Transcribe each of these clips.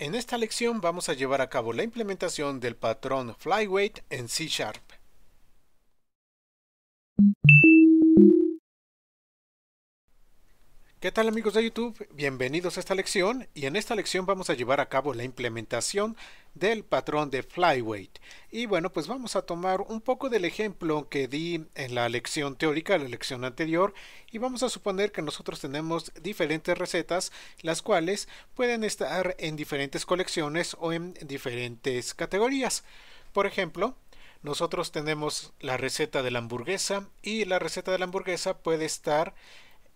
En esta lección vamos a llevar a cabo la implementación del patrón flyweight en C Sharp. ¿Qué tal amigos de YouTube? Bienvenidos a esta lección y en esta lección vamos a llevar a cabo la implementación del patrón de flyweight. Y bueno, pues vamos a tomar un poco del ejemplo que di en la lección teórica, la lección anterior, y vamos a suponer que nosotros tenemos diferentes recetas, las cuales pueden estar en diferentes colecciones o en diferentes categorías. Por ejemplo, nosotros tenemos la receta de la hamburguesa y la receta de la hamburguesa puede estar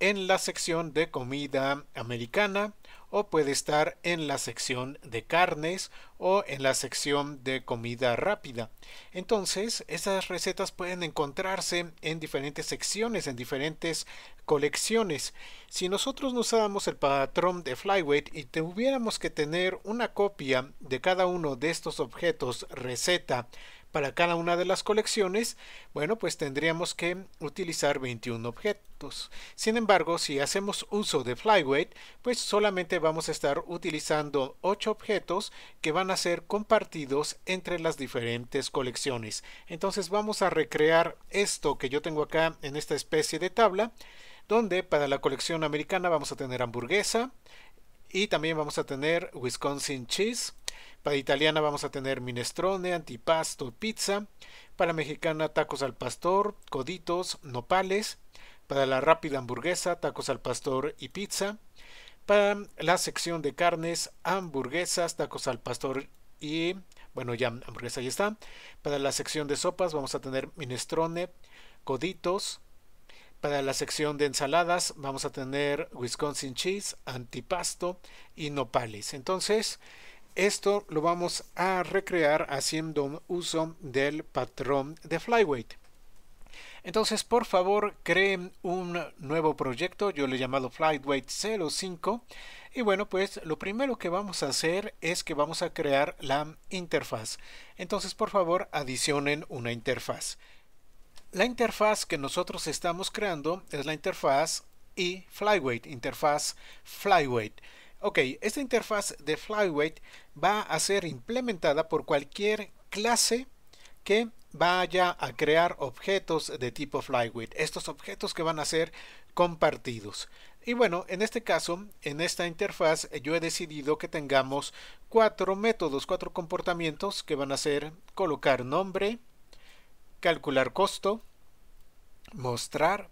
en la sección de comida americana o puede estar en la sección de carnes o en la sección de comida rápida. Entonces, esas recetas pueden encontrarse en diferentes secciones, en diferentes colecciones. Si nosotros no usáramos el patrón de Flyweight y tuviéramos que tener una copia de cada uno de estos objetos receta, para cada una de las colecciones, bueno, pues tendríamos que utilizar 21 objetos. Sin embargo, si hacemos uso de Flyweight, pues solamente vamos a estar utilizando 8 objetos que van a ser compartidos entre las diferentes colecciones. Entonces vamos a recrear esto que yo tengo acá en esta especie de tabla, donde para la colección americana vamos a tener hamburguesa, y también vamos a tener Wisconsin Cheese. Para italiana vamos a tener minestrone, antipasto, pizza. Para mexicana, tacos al pastor, coditos, nopales. Para la rápida hamburguesa, tacos al pastor y pizza. Para la sección de carnes, hamburguesas, tacos al pastor y, bueno, ya hamburguesa ya está. Para la sección de sopas vamos a tener minestrone, coditos. Para la sección de ensaladas vamos a tener Wisconsin cheese, antipasto y nopales. Entonces, esto lo vamos a recrear haciendo uso del patrón de flyweight. Entonces, por favor, creen un nuevo proyecto. Yo le he llamado Flyweight 05. Y bueno, pues lo primero que vamos a hacer es que vamos a crear la interfaz. Entonces, por favor, adicionen una interfaz. La interfaz que nosotros estamos creando es la interfaz y interfaz flyweight. Ok, esta interfaz de Flyweight va a ser implementada por cualquier clase que vaya a crear objetos de tipo Flyweight. Estos objetos que van a ser compartidos. Y bueno, en este caso, en esta interfaz, eh, yo he decidido que tengamos cuatro métodos, cuatro comportamientos que van a ser colocar nombre, calcular costo, mostrar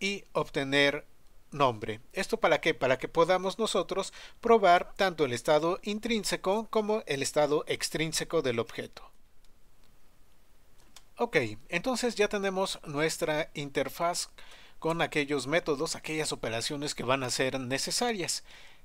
y obtener nombre. ¿Esto para qué? Para que podamos nosotros probar tanto el estado intrínseco como el estado extrínseco del objeto. Ok, entonces ya tenemos nuestra interfaz con aquellos métodos, aquellas operaciones que van a ser necesarias.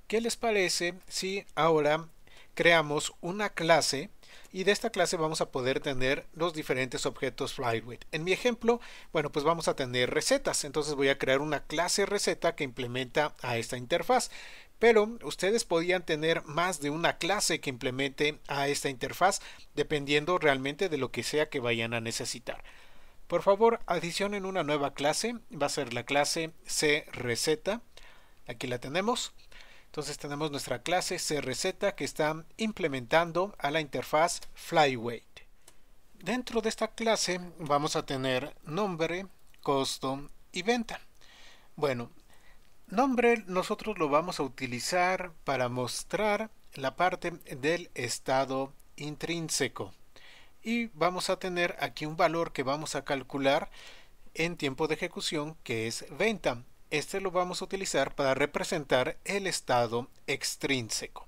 ¿Qué les parece si ahora creamos una clase y de esta clase vamos a poder tener los diferentes objetos flyweight. En mi ejemplo, bueno, pues vamos a tener recetas, entonces voy a crear una clase receta que implementa a esta interfaz. Pero ustedes podían tener más de una clase que implemente a esta interfaz dependiendo realmente de lo que sea que vayan a necesitar. Por favor, adicionen una nueva clase, va a ser la clase C receta. Aquí la tenemos. Entonces tenemos nuestra clase CRZ que está implementando a la interfaz Flyweight. Dentro de esta clase vamos a tener nombre, costo y venta. Bueno, nombre nosotros lo vamos a utilizar para mostrar la parte del estado intrínseco. Y vamos a tener aquí un valor que vamos a calcular en tiempo de ejecución que es venta. Este lo vamos a utilizar para representar el estado extrínseco.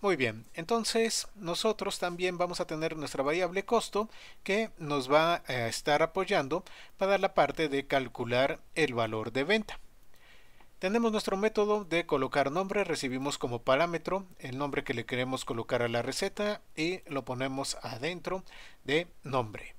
Muy bien, entonces nosotros también vamos a tener nuestra variable costo que nos va a estar apoyando para la parte de calcular el valor de venta. Tenemos nuestro método de colocar nombre, recibimos como parámetro el nombre que le queremos colocar a la receta y lo ponemos adentro de nombre.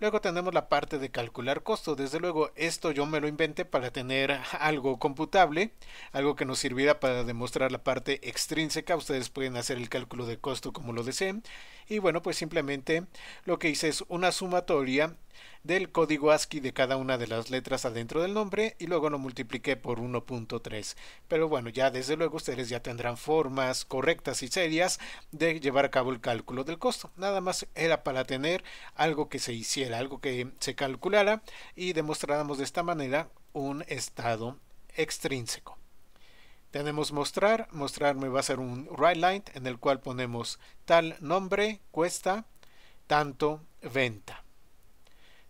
Luego tenemos la parte de calcular costo. Desde luego, esto yo me lo inventé para tener algo computable, algo que nos sirviera para demostrar la parte extrínseca. Ustedes pueden hacer el cálculo de costo como lo deseen y bueno pues simplemente lo que hice es una sumatoria del código ASCII de cada una de las letras adentro del nombre y luego lo multipliqué por 1.3. Pero bueno, ya desde luego ustedes ya tendrán formas correctas y serias de llevar a cabo el cálculo del costo. Nada más era para tener algo que se hiciera, algo que se calculara y demostráramos de esta manera un estado extrínseco. Tenemos mostrar, mostrar me va a ser un right line en el cual ponemos tal nombre, cuesta, tanto, venta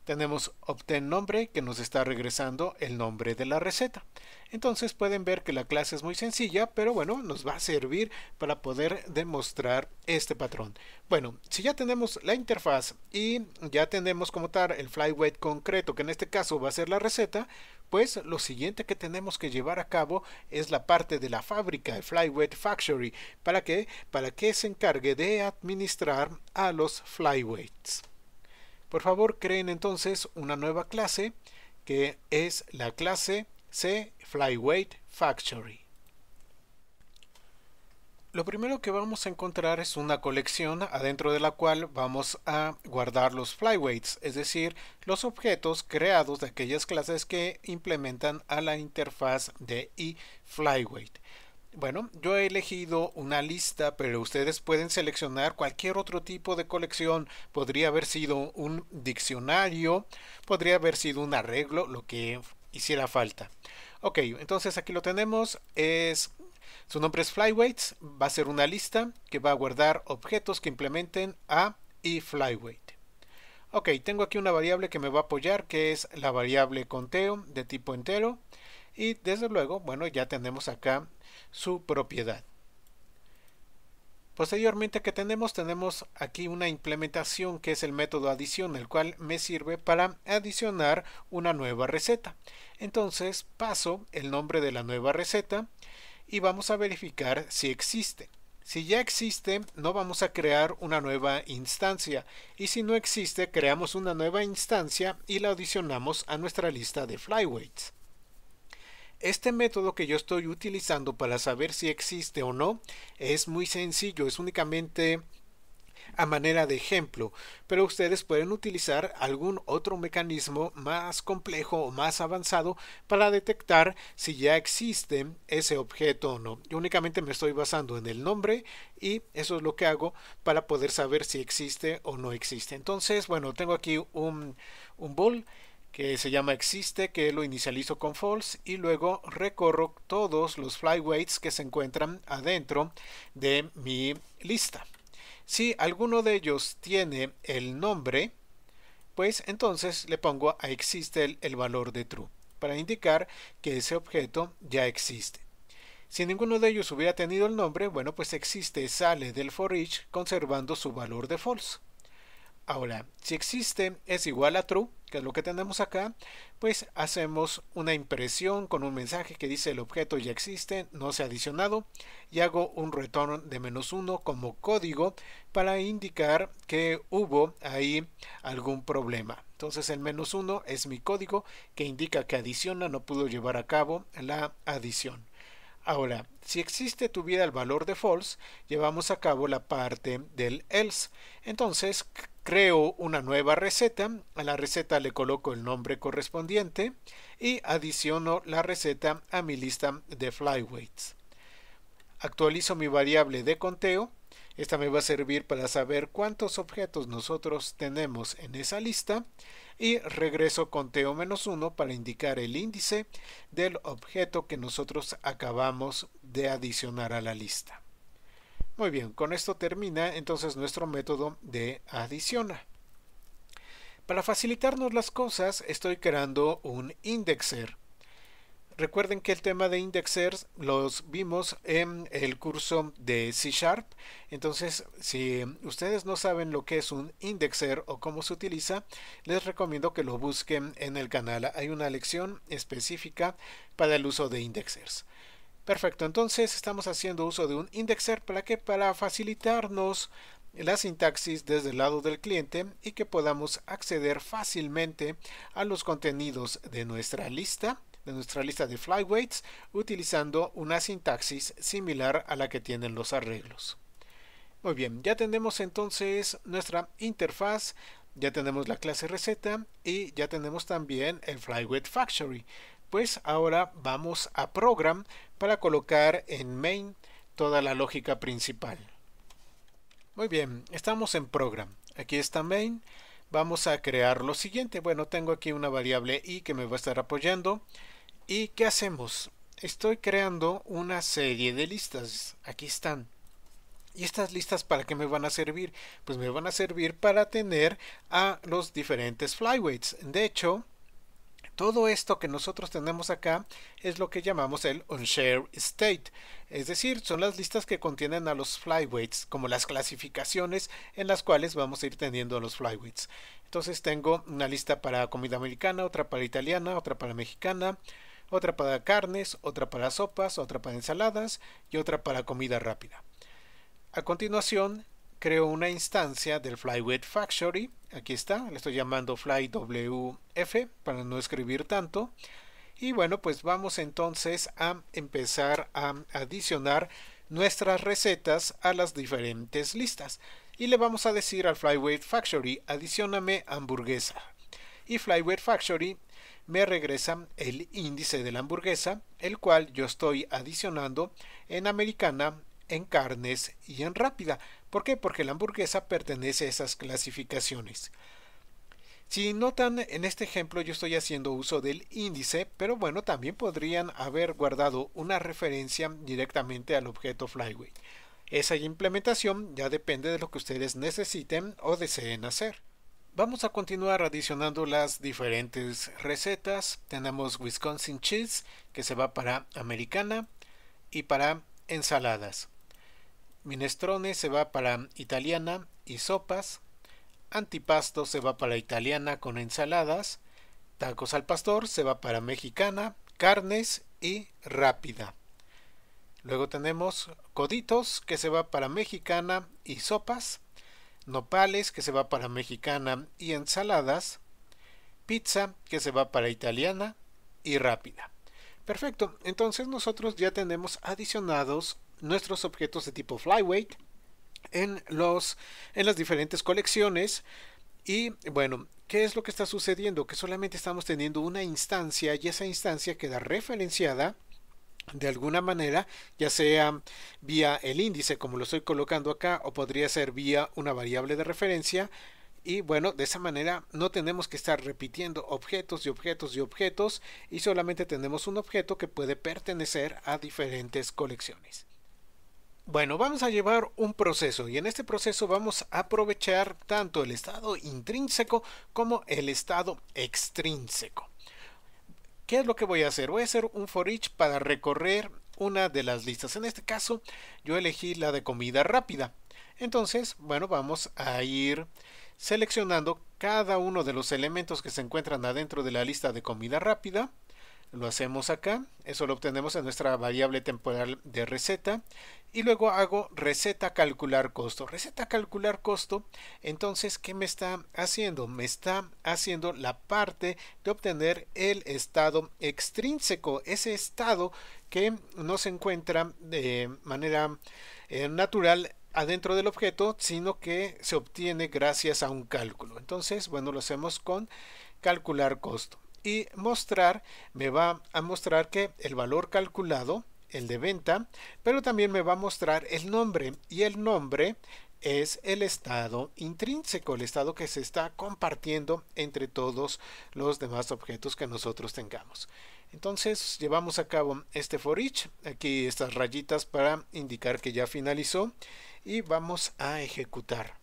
tenemos obtén nombre que nos está regresando el nombre de la receta. Entonces pueden ver que la clase es muy sencilla, pero bueno, nos va a servir para poder demostrar este patrón. Bueno, si ya tenemos la interfaz y ya tenemos como tal el flyweight concreto, que en este caso va a ser la receta, pues lo siguiente que tenemos que llevar a cabo es la parte de la fábrica, el flyweight factory, ¿para qué? Para que se encargue de administrar a los flyweights. Por favor, creen entonces una nueva clase que es la clase C Flyweight Factory. Lo primero que vamos a encontrar es una colección adentro de la cual vamos a guardar los flyweights, es decir, los objetos creados de aquellas clases que implementan a la interfaz de eFlyweight. Bueno, yo he elegido una lista, pero ustedes pueden seleccionar cualquier otro tipo de colección. Podría haber sido un diccionario, podría haber sido un arreglo, lo que hiciera falta. Ok, entonces aquí lo tenemos. Es, su nombre es Flyweights. Va a ser una lista que va a guardar objetos que implementen A y Flyweight. Ok, tengo aquí una variable que me va a apoyar, que es la variable conteo de tipo entero y desde luego, bueno, ya tenemos acá su propiedad. Posteriormente que tenemos, tenemos aquí una implementación que es el método adición, el cual me sirve para adicionar una nueva receta. Entonces paso el nombre de la nueva receta y vamos a verificar si existe. Si ya existe, no vamos a crear una nueva instancia y si no existe, creamos una nueva instancia y la adicionamos a nuestra lista de flyweights. Este método que yo estoy utilizando para saber si existe o no es muy sencillo, es únicamente a manera de ejemplo, pero ustedes pueden utilizar algún otro mecanismo más complejo o más avanzado para detectar si ya existe ese objeto o no. Yo únicamente me estoy basando en el nombre y eso es lo que hago para poder saber si existe o no existe. Entonces, bueno, tengo aquí un, un bol que se llama Existe, que lo inicializo con false y luego recorro todos los flyweights que se encuentran adentro de mi lista. Si alguno de ellos tiene el nombre, pues entonces le pongo a existe el, valor de true para indicar que ese objeto ya existe. Si ninguno de ellos hubiera tenido el nombre, bueno, pues existe sale del for each conservando su valor de false. Ahora, si existe es igual a true, que es lo que tenemos acá, pues hacemos una impresión con un mensaje que dice el objeto ya existe, no se ha adicionado, y hago un return de menos 1 como código para indicar que hubo ahí algún problema. Entonces el menos 1 es mi código que indica que adiciona, no pudo llevar a cabo la adición. Ahora, si existe tuviera el valor de false, llevamos a cabo la parte del else. Entonces, creo una nueva receta, a la receta le coloco el nombre correspondiente y adiciono la receta a mi lista de flyweights. Actualizo mi variable de conteo, esta me va a servir para saber cuántos objetos nosotros tenemos en esa lista y regreso conteo menos uno para indicar el índice del objeto que nosotros acabamos de adicionar a la lista. Muy bien, con esto termina entonces nuestro método de adiciona. Para facilitarnos las cosas, estoy creando un indexer. Recuerden que el tema de indexers los vimos en el curso de C Sharp. Entonces, si ustedes no saben lo que es un indexer o cómo se utiliza, les recomiendo que lo busquen en el canal. Hay una lección específica para el uso de indexers. Perfecto, entonces estamos haciendo uso de un indexer para que para facilitarnos la sintaxis desde el lado del cliente y que podamos acceder fácilmente a los contenidos de nuestra lista de nuestra lista de flyweights utilizando una sintaxis similar a la que tienen los arreglos. Muy bien, ya tenemos entonces nuestra interfaz, ya tenemos la clase receta y ya tenemos también el flyweight factory. Pues ahora vamos a Program para colocar en main toda la lógica principal. Muy bien, estamos en Program. Aquí está main. Vamos a crear lo siguiente. Bueno, tengo aquí una variable i que me va a estar apoyando. ¿Y qué hacemos? Estoy creando una serie de listas. Aquí están. ¿Y estas listas para qué me van a servir? Pues me van a servir para tener a los diferentes flyweights. De hecho, todo esto que nosotros tenemos acá es lo que llamamos el unshare state, es decir, son las listas que contienen a los flyweights, como las clasificaciones en las cuales vamos a ir teniendo a los flyweights. Entonces tengo una lista para comida americana, otra para italiana, otra para mexicana, otra para carnes, otra para sopas, otra para ensaladas y otra para comida rápida. A continuación creo una instancia del Flyweight Factory. Aquí está, le estoy llamando FlyWF para no escribir tanto. Y bueno, pues vamos entonces a empezar a adicionar nuestras recetas a las diferentes listas. Y le vamos a decir al Flyweight Factory, adicioname hamburguesa. Y Flyweight Factory me regresa el índice de la hamburguesa, el cual yo estoy adicionando en americana en carnes y en rápida. ¿Por qué? Porque la hamburguesa pertenece a esas clasificaciones. Si notan en este ejemplo yo estoy haciendo uso del índice, pero bueno, también podrían haber guardado una referencia directamente al objeto Flyway. Esa implementación ya depende de lo que ustedes necesiten o deseen hacer. Vamos a continuar adicionando las diferentes recetas. Tenemos Wisconsin Cheese, que se va para americana, y para ensaladas. Minestrone se va para italiana y sopas. Antipasto se va para italiana con ensaladas. Tacos al pastor se va para mexicana, carnes y rápida. Luego tenemos coditos que se va para mexicana y sopas. Nopales que se va para mexicana y ensaladas. Pizza que se va para italiana y rápida. Perfecto, entonces nosotros ya tenemos adicionados nuestros objetos de tipo flyweight en, los, en las diferentes colecciones. Y bueno, ¿qué es lo que está sucediendo? Que solamente estamos teniendo una instancia y esa instancia queda referenciada de alguna manera, ya sea vía el índice como lo estoy colocando acá o podría ser vía una variable de referencia. Y bueno, de esa manera no tenemos que estar repitiendo objetos y objetos y objetos y solamente tenemos un objeto que puede pertenecer a diferentes colecciones. Bueno, vamos a llevar un proceso y en este proceso vamos a aprovechar tanto el estado intrínseco como el estado extrínseco. ¿Qué es lo que voy a hacer? Voy a hacer un for each para recorrer una de las listas. En este caso yo elegí la de comida rápida. Entonces, bueno, vamos a ir seleccionando cada uno de los elementos que se encuentran adentro de la lista de comida rápida. Lo hacemos acá, eso lo obtenemos en nuestra variable temporal de receta y luego hago receta calcular costo. Receta calcular costo, entonces, ¿qué me está haciendo? Me está haciendo la parte de obtener el estado extrínseco, ese estado que no se encuentra de manera eh, natural adentro del objeto, sino que se obtiene gracias a un cálculo. Entonces, bueno, lo hacemos con calcular costo y mostrar me va a mostrar que el valor calculado el de venta pero también me va a mostrar el nombre y el nombre es el estado intrínseco, el estado que se está compartiendo entre todos los demás objetos que nosotros tengamos. Entonces llevamos a cabo este for each, aquí estas rayitas para indicar que ya finalizó y vamos a ejecutar.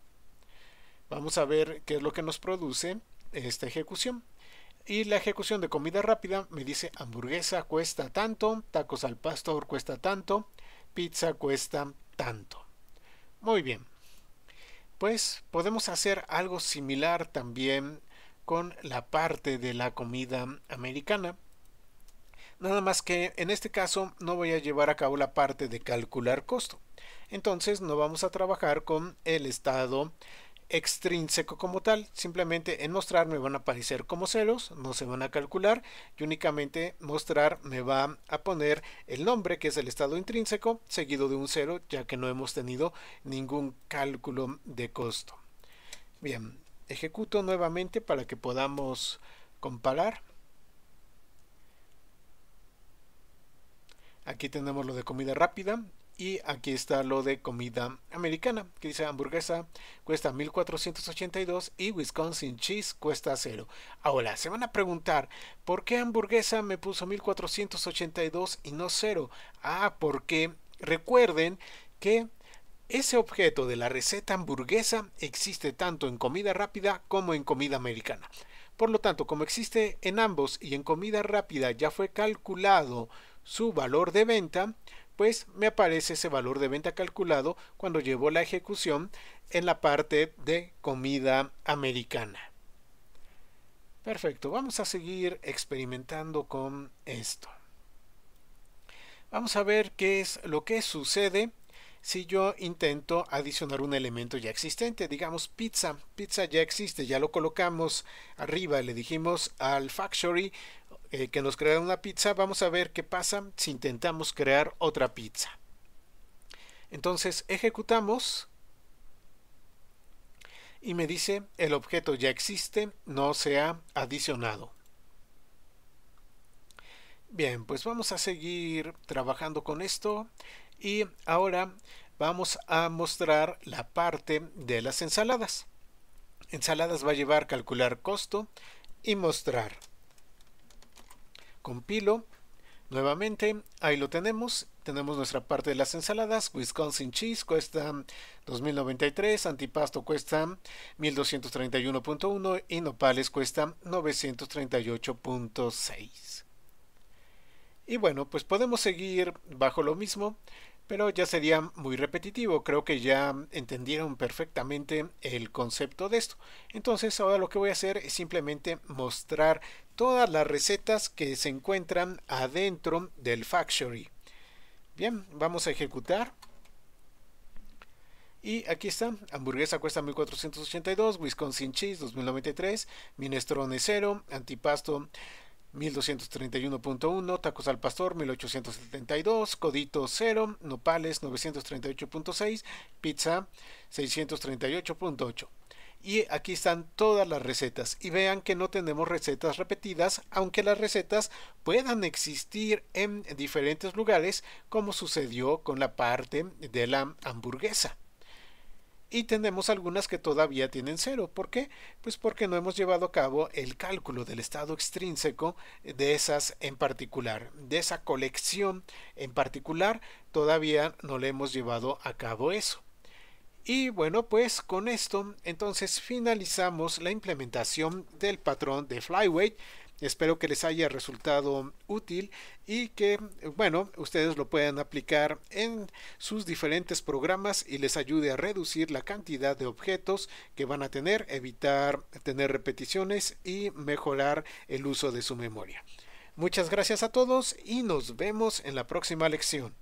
Vamos a ver qué es lo que nos produce esta ejecución. Y la ejecución de comida rápida me dice hamburguesa cuesta tanto, tacos al pastor cuesta tanto, pizza cuesta tanto. Muy bien. Pues podemos hacer algo similar también con la parte de la comida americana. Nada más que en este caso no voy a llevar a cabo la parte de calcular costo. Entonces no vamos a trabajar con el estado extrínseco como tal, simplemente en mostrar me van a aparecer como ceros, no se van a calcular y únicamente mostrar me va a poner el nombre que es el estado intrínseco seguido de un cero ya que no hemos tenido ningún cálculo de costo. Bien, ejecuto nuevamente para que podamos comparar. Aquí tenemos lo de comida rápida, y aquí está lo de comida americana, que dice hamburguesa cuesta 1482 y Wisconsin cheese cuesta cero Ahora, se van a preguntar, ¿por qué hamburguesa me puso 1482 y no cero? Ah, porque recuerden que ese objeto de la receta hamburguesa existe tanto en comida rápida como en comida americana. Por lo tanto, como existe en ambos y en comida rápida ya fue calculado su valor de venta, pues me aparece ese valor de venta calculado cuando llevo la ejecución en la parte de comida americana. Perfecto, vamos a seguir experimentando con esto. Vamos a ver qué es lo que sucede si yo intento adicionar un elemento ya existente, digamos pizza, pizza ya existe, ya lo colocamos arriba, le dijimos al factory eh, que nos crearon una pizza, vamos a ver qué pasa si intentamos crear otra pizza. Entonces ejecutamos y me dice el objeto ya existe, no se ha adicionado. Bien, pues vamos a seguir trabajando con esto y ahora vamos a mostrar la parte de las ensaladas. Ensaladas va a llevar calcular costo y mostrar compilo, nuevamente, ahí lo tenemos, tenemos nuestra parte de las ensaladas, Wisconsin Cheese cuesta 2.093, antipasto cuesta 1.231.1 y nopales cuesta 938.6. Y bueno, pues podemos seguir bajo lo mismo, pero ya sería muy repetitivo. Creo que ya entendieron perfectamente el concepto de esto. Entonces ahora lo que voy a hacer es simplemente mostrar todas las recetas que se encuentran adentro del factory. Bien, vamos a ejecutar. Y aquí está, hamburguesa cuesta 1482, Wisconsin Cheese 2093, minestrone 0, antipasto 1231.1, tacos al pastor 1872, codito 0, nopales 938.6, pizza 638.8 y aquí están todas las recetas y vean que no tenemos recetas repetidas aunque las recetas puedan existir en diferentes lugares como sucedió con la parte de la hamburguesa y tenemos algunas que todavía tienen cero. ¿Por qué? Pues porque no hemos llevado a cabo el cálculo del estado extrínseco de esas en particular, de esa colección en particular, todavía no le hemos llevado a cabo eso. Y bueno, pues con esto entonces finalizamos la implementación del patrón de flyweight. Espero que les haya resultado útil y que, bueno, ustedes lo puedan aplicar en sus diferentes programas y les ayude a reducir la cantidad de objetos que van a tener, evitar tener repeticiones y mejorar el uso de su memoria. Muchas gracias a todos y nos vemos en la próxima lección.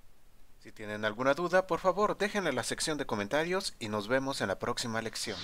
Si tienen alguna duda, por favor déjenla en la sección de comentarios y nos vemos en la próxima lección.